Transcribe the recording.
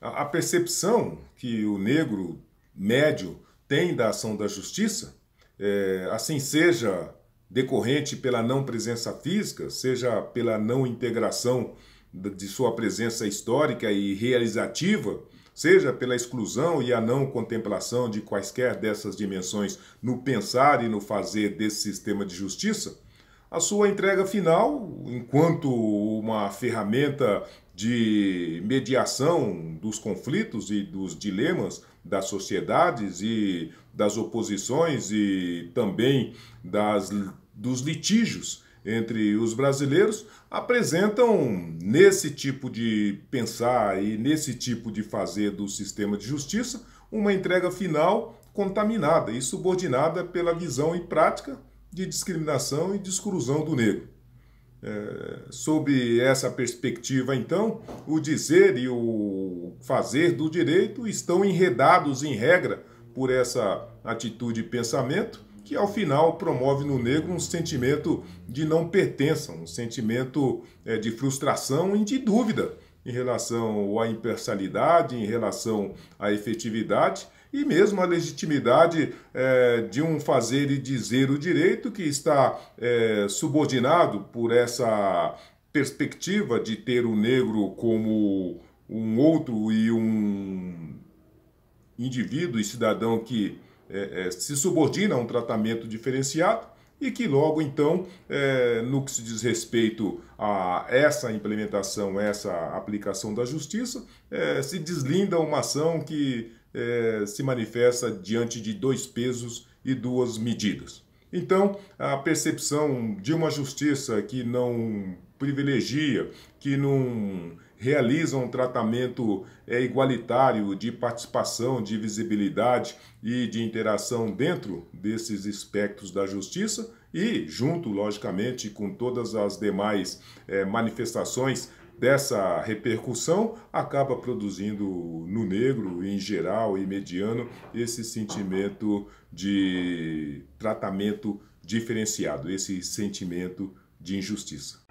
A percepção que o negro médio tem da ação da justiça, é, assim seja decorrente pela não presença física, seja pela não integração de sua presença histórica e realizativa, seja pela exclusão e a não contemplação de quaisquer dessas dimensões no pensar e no fazer desse sistema de justiça, a sua entrega final, enquanto uma ferramenta de mediação dos conflitos e dos dilemas das sociedades e das oposições e também das, dos litígios entre os brasileiros, apresentam nesse tipo de pensar e nesse tipo de fazer do sistema de justiça uma entrega final contaminada e subordinada pela visão e prática de discriminação e de exclusão do negro. É, sob essa perspectiva, então, o dizer e o fazer do direito estão enredados em regra por essa atitude e pensamento que, ao final, promove no negro um sentimento de não pertença, um sentimento é, de frustração e de dúvida em relação à imparcialidade, em relação à efetividade e mesmo a legitimidade é, de um fazer e dizer o direito que está é, subordinado por essa perspectiva de ter o negro como um outro e um indivíduo e cidadão que é, é se subordina a um tratamento diferenciado e que logo então, é, no que se diz respeito a essa implementação, essa aplicação da justiça, é, se deslinda uma ação que é, se manifesta diante de dois pesos e duas medidas. Então, a percepção de uma justiça que não privilegia, que não realiza um tratamento é, igualitário de participação, de visibilidade e de interação dentro desses espectros da justiça e, junto, logicamente, com todas as demais é, manifestações dessa repercussão, acaba produzindo no negro, em geral e mediano, esse sentimento de tratamento diferenciado, esse sentimento de injustiça.